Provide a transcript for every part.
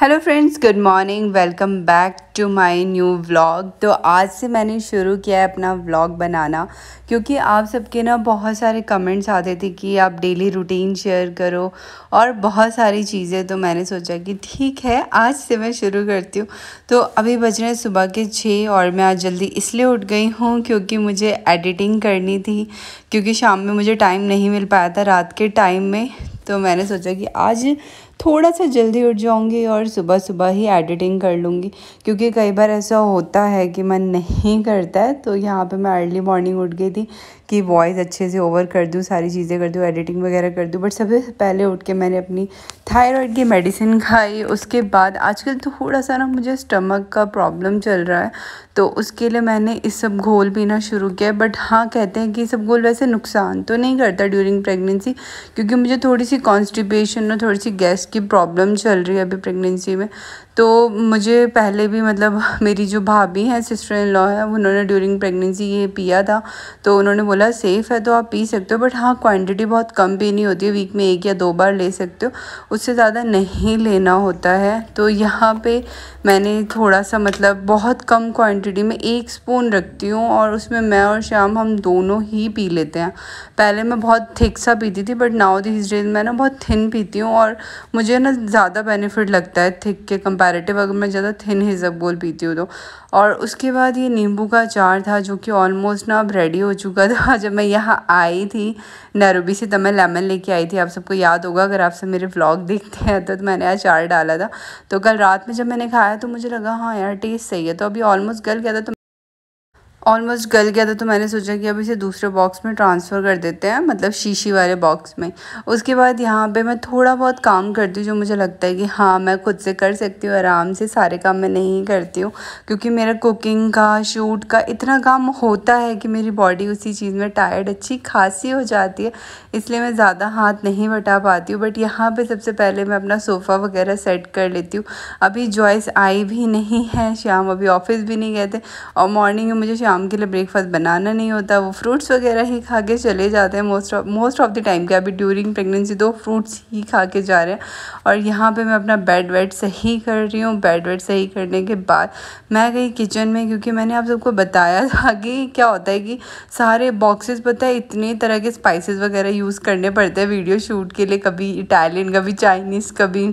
hello friends good morning welcome back to my new vlog तो आज से मैंने शुरू किया है अपना व्लॉग बनाना क्योंकि आप सबके ना बहुत सारे कमेंट्स आते थे कि आप डेली रूटीन शेयर करो और बहुत सारी चीज़ें तो मैंने सोचा कि ठीक है आज से मैं शुरू करती हूँ तो अभी बज रहे हैं सुबह के छः और मैं आज जल्दी इसलिए उठ गई हूँ क्योंकि मुझे एडिटिंग करनी थी क्योंकि शाम में मुझे टाइम नहीं मिल पाया था रात के टाइम में तो मैंने सोचा कि आज थोड़ा सा जल्दी उठ जाऊँगी और सुबह सुबह ही एडिटिंग कर लूँगी क्योंकि कई बार ऐसा होता है कि मन नहीं करता है तो यहाँ पे मैं अर्ली मॉर्निंग उठ गई थी कि वॉइस अच्छे से ओवर कर दूँ सारी चीज़ें कर दूँ एडिटिंग वगैरह कर दूँ बट सबसे पहले उठ के मैंने अपनी थायराइड की मेडिसिन खाई उसके बाद आजकल तो थोड़ा सा ना मुझे स्टमक का प्रॉब्लम चल रहा है तो उसके लिए मैंने इस सब घोल पीना शुरू किया बट हाँ कहते हैं कि सब घोल वैसे नुकसान तो नहीं करता ड्यूरिंग प्रेगनेंसी क्योंकि मुझे थोड़ी सी कॉन्स्टिपेशन और थोड़ी सी गैस की प्रॉब्लम चल रही है अभी प्रेगनेंसी में तो मुझे पहले भी मतलब मेरी जो भाभी हैं सिस्टर इन लॉ है उन्होंने ड्यूरिंग प्रेगनेंसी ये पिया था तो उन्होंने बोला सेफ़ है तो आप पी सकते हो बट हाँ क्वांटिटी बहुत कम पीनी होती है वीक में एक या दो बार ले सकते हो उससे ज़्यादा नहीं लेना होता है तो यहाँ पे मैंने थोड़ा सा मतलब बहुत कम क्वान्टिटी में एक स्पून रखती हूँ और उसमें मैं और शाम हम दोनों ही पी लेते हैं पहले मैं बहुत थिक सा पीती थी बट नाउ दिस डेज मैं ना बहुत थिन पीती हूँ और मुझे ना ज़्यादा बेनिफिट लगता है थिक के कंपेयर कंपैरेटिव अगर मैं ज़्यादा थिन हिजबोल पीती हूँ तो और उसके बाद ये नींबू का अचार था जो कि ऑलमोस्ट ना अब रेडी हो चुका था जब मैं यहाँ आई थी नैरोबी से तब मैं लेमन लेके आई थी आप सबको याद होगा अगर आप सब मेरे व्लॉग देखते हैं तो, तो मैंने अचार डाला था तो कल रात में जब मैंने खाया तो मुझे लगा हाँ यार टेस्ट सही है तो अभी ऑलमोस्ट गल गया था तो ऑलमोस्ट गल गया था तो मैंने सोचा कि अब इसे दूसरे बॉक्स में ट्रांसफ़र कर देते हैं मतलब शीशी वाले बॉक्स में उसके बाद यहाँ पे मैं थोड़ा बहुत काम करती हूँ जो मुझे लगता है कि हाँ मैं खुद से कर सकती हूँ आराम से सारे काम मैं नहीं करती हूँ क्योंकि मेरा कुकिंग का शूट का इतना काम होता है कि मेरी बॉडी उसी चीज़ में टायर्ड अच्छी खासी हो जाती है इसलिए मैं ज़्यादा हाथ नहीं बटा पाती हूँ बट यहाँ पर सबसे पहले मैं अपना सोफ़ा वगैरह सेट कर लेती हूँ अभी जॉइस आई भी नहीं है शाम अभी ऑफिस भी नहीं गए थे और मॉर्निंग में मुझे शाम शाम के लिए ब्रेकफास्ट बनाना नहीं होता वो फ्रूट्स वगैरह ही खा के चले जाते हैं most of most of the time के अभी ड्यूरिंग प्रेगनेंसी तो फ्रूट्स ही खा के जा रहे हैं और यहाँ पे मैं अपना बेड वेड सही कर रही हूँ बेड वेड सही करने के बाद मैं गई किचन में क्योंकि मैंने आप सबको बताया था कि क्या होता है कि सारे बॉक्सेस पता है इतने तरह के स्पाइसेस वगैरह यूज़ करने पड़ते हैं वीडियो शूट के लिए कभी इटालियन कभी चाइनीज़ कभी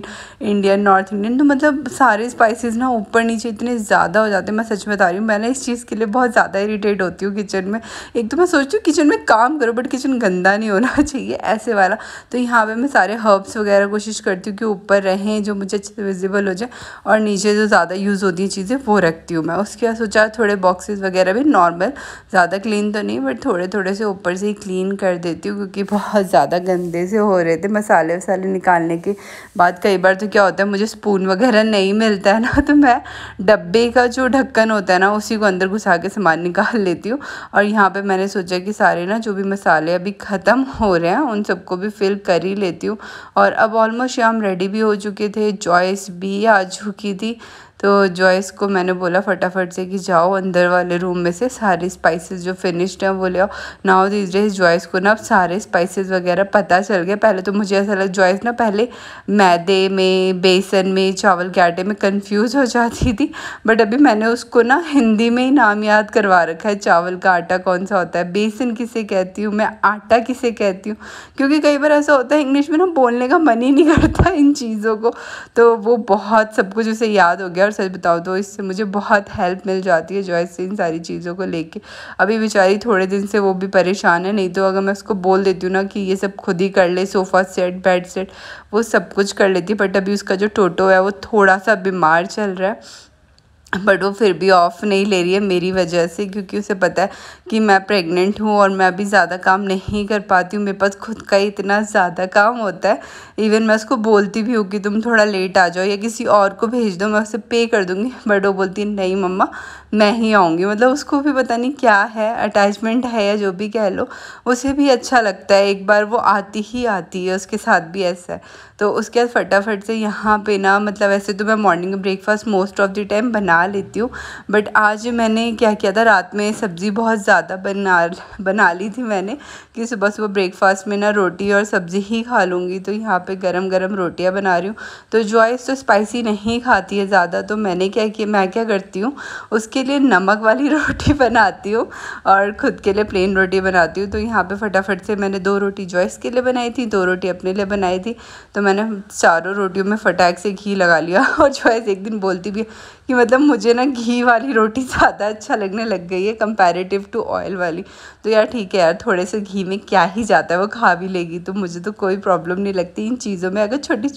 इंडियन नॉर्थ इंडियन तो मतलब सारे स्पाइसेस ना ऊपर नीचे इतने ज़्यादा हो जाते हैं मैं सच बता रही हूँ मैंने इस चीज़ के लिए बहुत ज़्यादा ज़्यादा इरीटेट होती हूँ किचन में एक तो मैं सोचती हूँ किचन में काम करो बट किचन गंदा नहीं होना चाहिए ऐसे वाला तो यहाँ पर मैं सारे हर्ब्स वगैरह कोशिश करती हूँ कि ऊपर रहें जो मुझे अच्छे से विजिबल हो जाए और नीचे जो ज़्यादा यूज़ होती हैं चीज़ें वो रखती हूँ मैं उसके बाद सोचा थोड़े बॉक्सेस वगैरह भी नॉर्मल ज़्यादा क्लीन तो नहीं बट थोड़े थोड़े से ऊपर से ही क्लीन कर देती हूँ क्योंकि बहुत ज़्यादा गंदे से हो रहे थे मसाले वसाले निकालने के बाद कई बार तो क्या होता है मुझे स्पून वगैरह नहीं मिलता है ना तो मैं डब्बे का जो ढक्कन होता है ना उसी को अंदर घुसा के सामान निकाल लेती हूँ और यहाँ पे मैंने सोचा कि सारे ना जो भी मसाले अभी ख़त्म हो रहे हैं उन सबको भी फिल कर ही लेती हूँ और अब ऑलमोस्ट यहाँ रेडी भी हो चुके थे चॉइस भी आ चुकी थी तो जॉयस को मैंने बोला फटाफट से कि जाओ अंदर वाले रूम में से सारे स्पाइसेस जो फिनिश्ड हैं वो ले आओ नाउ दिस डेज जॉयस को ना अब सारे स्पाइसेस वगैरह पता चल गया पहले तो मुझे ऐसा लगा जॉयस ना पहले मैदे में बेसन में चावल के आटे में कंफ्यूज हो जाती थी बट अभी मैंने उसको ना हिंदी में ही नाम याद करवा रखा है चावल का आटा कौन सा होता है बेसन किसे कहती हूँ मैं आटा किसे कहती हूँ क्योंकि कई बार ऐसा होता है इंग्लिश में ना बोलने का मन ही नहीं करता इन चीज़ों को तो वो बहुत सब कुछ उसे याद हो गया और सच बताओ तो इससे मुझे बहुत हेल्प मिल जाती है जॉयस से इन सारी चीज़ों को लेके अभी बेचारी थोड़े दिन से वो भी परेशान है नहीं तो अगर मैं उसको बोल देती हूँ ना कि ये सब खुद ही कर ले सोफ़ा सेट बेड सेट वो सब कुछ कर लेती बट अभी उसका जो टोटो है वो थोड़ा सा बीमार चल रहा है बट वो फिर भी ऑफ़ नहीं ले रही है मेरी वजह से क्योंकि उसे पता है कि मैं प्रेग्नेंट हूँ और मैं अभी ज़्यादा काम नहीं कर पाती हूँ मेरे पास खुद का ही इतना ज़्यादा काम होता है इवन मैं उसको बोलती भी हूँ कि तुम थोड़ा लेट आ जाओ या किसी और को भेज दो मैं उसे पे कर दूँगी बट वो बोलती नहीं मम्मा मैं ही आऊँगी मतलब उसको भी पता नहीं क्या है अटैचमेंट है या जो भी कह लो उसे भी अच्छा लगता है एक बार वो आती ही आती है उसके साथ भी ऐसा है तो उसके बाद फटाफट से यहाँ पे ना मतलब ऐसे तो मैं morning breakfast most of the time बना लेती हूँ बट आज मैंने क्या किया था रात में सब्ज़ी बहुत ज़्यादा बना बना ली थी मैंने कि सुबह सुबह ब्रेकफास्ट में ना रोटी और सब्ज़ी ही खा लूँगी तो यहाँ पर गर्म गर्म रोटियाँ बना रही हूँ तो जॉयस तो स्पाइसी नहीं खाती है ज़्यादा तो मैंने क्या किया मैं क्या करती हूँ उसके लिए नमक वाली रोटी बनाती हूँ और ख़ुद के लिए प्लेन रोटी बनाती हूँ तो यहाँ पे फटाफट से मैंने दो रोटी जॉइस के लिए बनाई थी दो रोटी अपने लिए बनाई थी तो मैंने चारों रोटियों में फटाक से घी लगा लिया और जॉइस एक दिन बोलती भी कि मतलब मुझे ना घी वाली रोटी ज़्यादा अच्छा लगने लग गई है कंपैरेटिव टू ऑयल वाली तो यार ठीक है यार थोड़े से घी में क्या ही जाता है वो खा भी लेगी तो मुझे तो कोई प्रॉब्लम नहीं लगती इन चीज़ों में अगर छोटी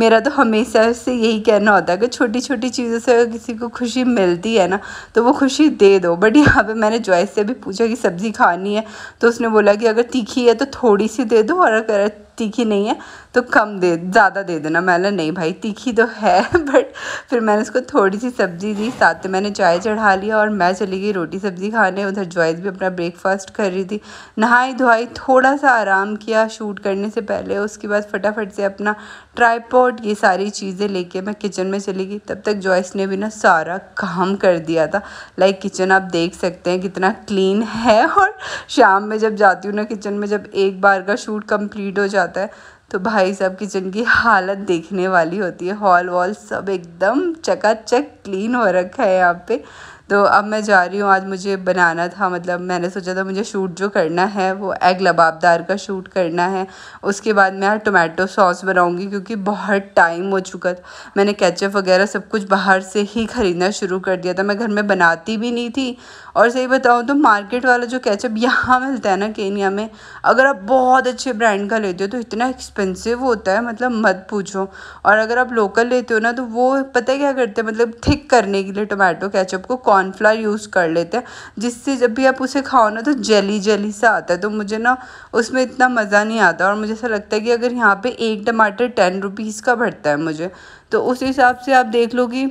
मेरा तो हमेशा से यही कहना होता है अगर छोटी छोटी चीज़ों से अगर किसी को खुशी मिलती है ना तो वो खुशी दे दो बट यहाँ पर मैंने जॉयस से भी पूछा कि सब्ज़ी खानी है तो उसने बोला कि अगर तीखी है तो थोड़ी सी दे दो और अगर तीखी नहीं है तो कम दे ज़्यादा दे देना मैंने नहीं भाई तीखी तो है बट फिर मैंने उसको थोड़ी सी सब्ज़ी दी साथ में मैंने चाय चढ़ा लिया और मैं चली गई रोटी सब्ज़ी खाने उधर जॉइस भी अपना ब्रेकफास्ट कर रही थी नहाई धोई थोड़ा सा आराम किया शूट करने से पहले उसके बाद फटाफट से अपना ट्राईपोर्ट ये सारी चीज़ें लेके मैं किचन में चली गई तब तक जॉइस ने भी ना सारा काम कर दिया था लाइक किचन आप देख सकते हैं कितना क्लीन है और शाम में जब जाती हूँ ना किचन में जब एक बार का शूट कम्प्लीट हो जाता जाता है तो भाई साहब किचन की हालत देखने वाली होती है हॉल वॉल सब एकदम चकाचक क्लीन हो रखा है यहाँ पे तो अब मैं जा रही हूँ आज मुझे बनाना था मतलब मैंने सोचा था मुझे शूट जो करना है वो एग लबाबदार का शूट करना है उसके बाद मैं यहाँ टोमेटो सॉस बनाऊँगी क्योंकि बहुत टाइम हो चुका था मैंने कैचअप वगैरह सब कुछ बाहर से ही ख़रीदना शुरू कर दिया था मैं घर में बनाती भी नहीं थी और सही बताऊँ तो मार्केट वाला जो कैचअप यहाँ मिलता है ना केनिया में अगर आप बहुत अच्छे ब्रांड का लेते हो तो इतना एक्सपेंसिव होता है मतलब मत पूछो और अगर आप लोकल लेते हो ना तो वो पता है क्या करते हैं मतलब थिक करने के लिए टोमेटो कैचअप को कॉर्नफ्लावर यूज़ कर लेते हैं जिससे जब भी आप उसे खाओ ना तो जली जली सा आता है तो मुझे ना उसमें इतना मज़ा नहीं आता और मुझे ऐसा लगता है कि अगर यहाँ पर एक टमाटर टेन रुपीज़ का भरता है मुझे तो उस हिसाब से आप देख लो कि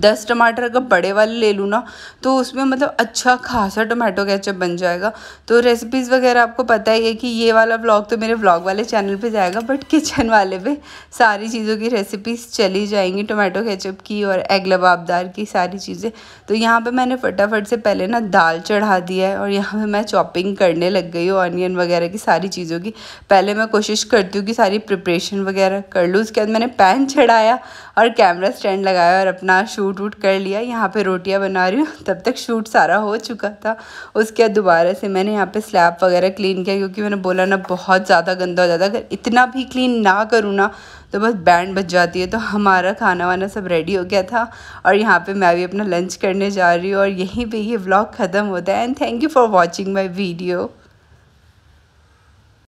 दस टमाटर अगर बड़े वाले ले लूँ ना तो उसमें मतलब अच्छा खासा टमाटो केचप बन जाएगा तो रेसिपीज़ वगैरह आपको पता ही है कि ये वाला व्लॉग तो मेरे व्लॉग वाले चैनल पे जाएगा बट किचन वाले पे सारी चीज़ों की रेसिपीज़ चली जाएंगी टमाटो केचप की और एग लबाबदार की सारी चीज़ें तो यहाँ पर मैंने फटाफट से पहले ना दाल चढ़ा दी है और यहाँ पर मैं चॉपिंग करने लग गई हूँ ऑनियन वगैरह की सारी चीज़ों की पहले मैं कोशिश करती हूँ कि सारी प्रिपरेशन वगैरह कर लूँ उसके बाद मैंने पैन चढ़ाया और कैमरा स्टैंड लगाया और अपना अपना शूट वूट कर लिया यहाँ पे रोटियाँ बना रही हूँ तब तक शूट सारा हो चुका था उसके बाद दोबारा से मैंने यहाँ पे स्लैब वगैरह क्लीन किया क्योंकि मैंने बोला ना बहुत ज़्यादा गंदा हो जाता अगर इतना भी क्लीन ना करूँ ना तो बस बैंड बच जाती है तो हमारा खाना वाना सब रेडी हो गया था और यहाँ पर मैं भी अपना लंच करने जा रही हूँ और यहीं पर ये ब्लॉग ख़त्म होता है and thank you for watching my video